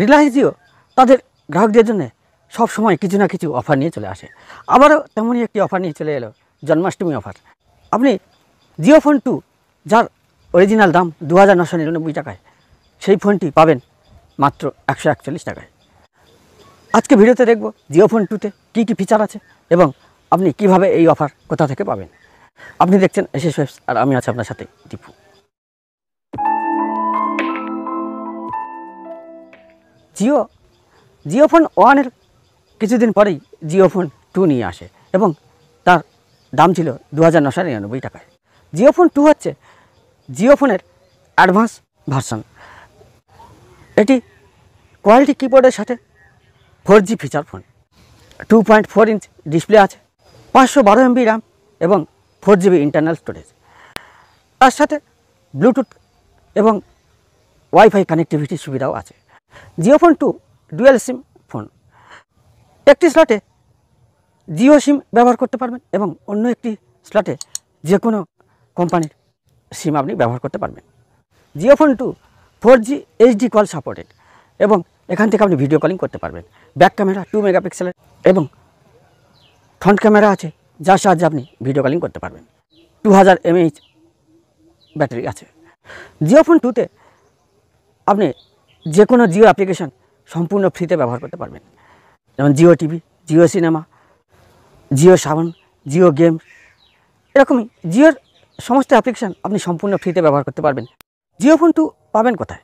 রিলায়েন্স জিও তাদের গ্রাহকদের জন্য সবসময় কিছু না কিছু অফার নিয়ে চলে আসে আবারও তেমনই একটি অফার নিয়ে চলে এলো জন্মাষ্টমী অফার আপনি জিও ফোন টু যার অরিজিনাল দাম দু হাজার নশো নিরানব্বই টাকায় সেই ফোনটি পাবেন মাত্র একশো একচল্লিশ টাকায় আজকে ভিডিওতে দেখব জিও ফোন টুতে কী কী ফিচার আছে এবং আপনি কিভাবে এই অফার কোথা থেকে পাবেন আপনি দেখছেন এস আর আমি আছি আপনার সাথে দীপু জিও জিও ফোন ওয়ানের কিছুদিন পরেই জিও ফোন টু নিয়ে আসে এবং তার দাম ছিল দু হাজার নশো নিরানব্বই টাকায় জিও ফোন টু হচ্ছে জিও ফোনের অ্যাডভান্স ভার্সন এটি কোয়ালিটি কিবোর্ডের সাথে four G feature phone two point four inch display আছে পাঁচশো বারো এমবি র্যাম এবং ফোর জিবি ইন্টারনাল স্টোরেজ তার সাথে ব্লুটুথ এবং ওয়াইফাই কানেক্টিভিটির সুবিধাও আছে Jio phone two dual SIM phone একটি স্লটে জিও সিম ব্যবহার করতে পারবেন এবং অন্য একটি স্লটে যে কোনো কোম্পানির সিম আপনি ব্যবহার করতে পারবেন Jio phone two four G HD call supported এবং এখান থেকে আপনি ভিডিও কলিং করতে পারবেন ব্যাক ক্যামেরা টু মেগাপিক্সেলের এবং ফ্রন্ট ক্যামেরা আছে যার সাহায্যে আপনি ভিডিও কলিং করতে পারবেন টু হাজার এমএইচ ব্যাটারি আছে জিও ফোন টুতে আপনি যে কোনো জিও অ্যাপ্লিকেশন সম্পূর্ণ ফ্রিতে ব্যবহার করতে পারবেন যেমন Jio TV Jio cinema Jio Saavn Jio game এরকমই জিওর সমস্ত অ্যাপ্লিকেশান আপনি সম্পূর্ণ ফ্রিতে ব্যবহার করতে পারবেন জিও ফোন টু পাবেন কোথায়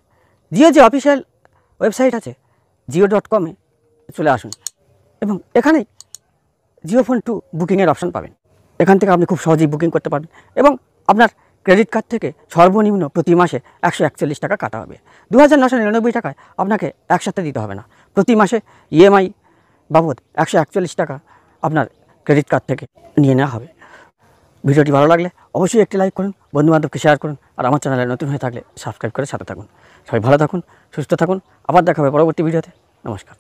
জিও যে অফিসিয়াল ওয়েবসাইট আছে জিও ডট কমে চলে আসুন এবং এখানেই জিও ফোন টু বুকিংয়ের অপশান পাবেন এখান থেকে আপনি খুব সহজেই বুকিং করতে পারবেন এবং আপনার ক্রেডিট কার্ড থেকে সর্বনিম্ন প্রতি মাসে একশো একচল্লিশ টাকা কাটা হবে দু হাজার নশো নিরানব্বই টাকায় আপনাকে একসাথে দিতে হবে না প্রতি মাসে ইএমআই e বাবদ একশো একচল্লিশ টাকা আপনার ক্রেডিট কার্ড থেকে নিয়ে নেওয়া হবে ভিডিওটি ভালো লাগলে অবশ্যই একটি লাইক করুন বন্ধুবান্ধবকে শেয়ার করুন আর আমার চ্যানেলে নতুন হয়ে থাকলে সাবস্ক্রাইব করে সাথে থাকুন সবাই ভালো থাকুন সুস্থ থাকুন আবার দেখা হবে পরবর্তী ভিডিওতে নমস্কার